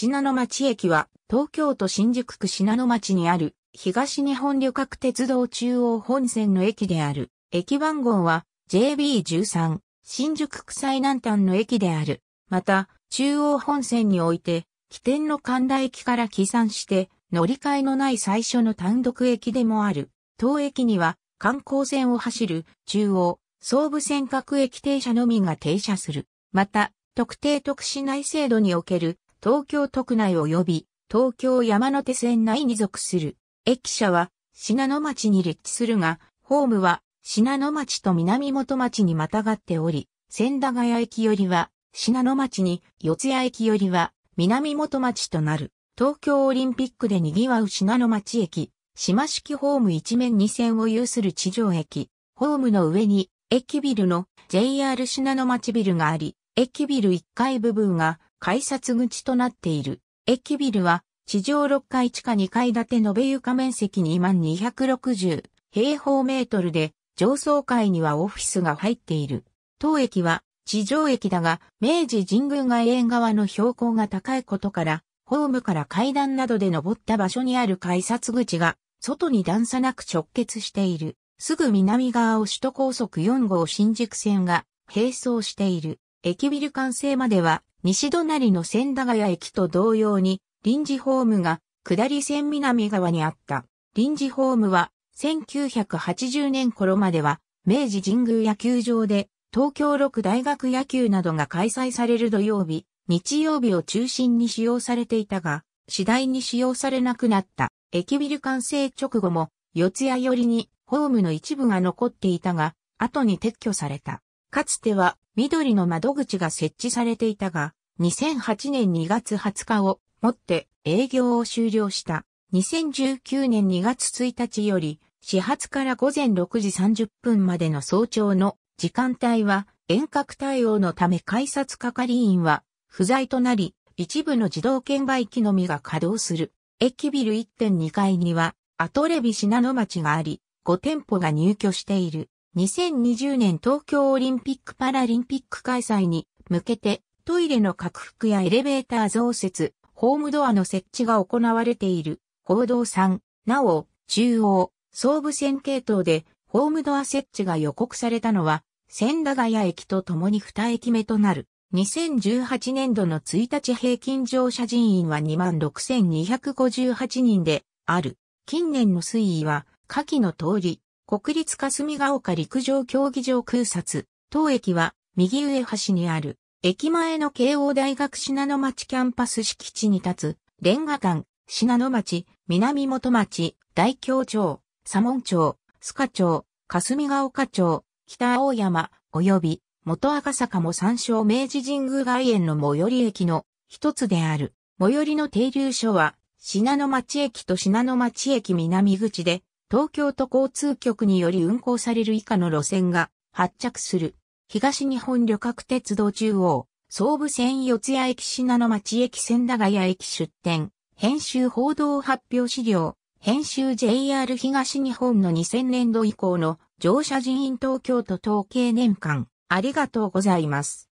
信濃町駅は東京都新宿区信濃町にある東日本旅客鉄道中央本線の駅である。駅番号は JB13 新宿区最南端の駅である。また中央本線において起点の神田駅から起算して乗り換えのない最初の単独駅でもある。当駅には観光線を走る中央総武線各駅停車のみが停車する。また特定特殊内制度における東京都区内及び東京山手線内に属する。駅舎は品野町に立地するが、ホームは品野町と南本町にまたがっており、千駄ヶ谷駅よりは品野町に、四谷駅よりは南本町となる。東京オリンピックで賑わう品野町駅、島式ホーム一面二線を有する地上駅、ホームの上に駅ビルの JR 品野町ビルがあり、駅ビル1階部分が改札口となっている。駅ビルは地上6階地下2階建て延べ床面積2万260平方メートルで上層階にはオフィスが入っている。当駅は地上駅だが明治神宮外苑側の標高が高いことからホームから階段などで登った場所にある改札口が外に段差なく直結している。すぐ南側を首都高速4号新宿線が並走している。駅ビル完成までは、西隣の千駄ヶ谷駅と同様に、臨時ホームが、下り線南側にあった。臨時ホームは、1980年頃までは、明治神宮野球場で、東京六大学野球などが開催される土曜日、日曜日を中心に使用されていたが、次第に使用されなくなった。駅ビル完成直後も、四谷寄りにホームの一部が残っていたが、後に撤去された。かつては緑の窓口が設置されていたが、2008年2月20日をもって営業を終了した。2019年2月1日より、始発から午前6時30分までの早朝の時間帯は遠隔対応のため改札係員は不在となり、一部の自動券売機のみが稼働する。駅ビル1.2階には、アトレビ品の町があり、5店舗が入居している。2020年東京オリンピック・パラリンピック開催に向けてトイレの拡幅やエレベーター増設、ホームドアの設置が行われている報道3、なお、中央、総武線系統でホームドア設置が予告されたのは千駄ヶ谷駅と共に2駅目となる。2018年度の1日平均乗車人員は26,258人である。近年の推移は、下記の通り、国立霞ヶ丘陸上競技場空撮、当駅は右上端にある、駅前の慶応大学品野町キャンパス敷地に立つ、レンガ館、品野町、南元町、大京町、左門町、須賀町、霞ヶ丘町、北青山、及び元赤坂も参照明治神宮外苑の最寄り駅の一つである。最寄りの停留所は、品野町駅と品野町駅南口で、東京都交通局により運行される以下の路線が発着する。東日本旅客鉄道中央、総武線四谷駅品の町駅千駄ヶ谷駅出店、編集報道発表資料、編集 JR 東日本の2000年度以降の乗車人員東京都統計年間、ありがとうございます。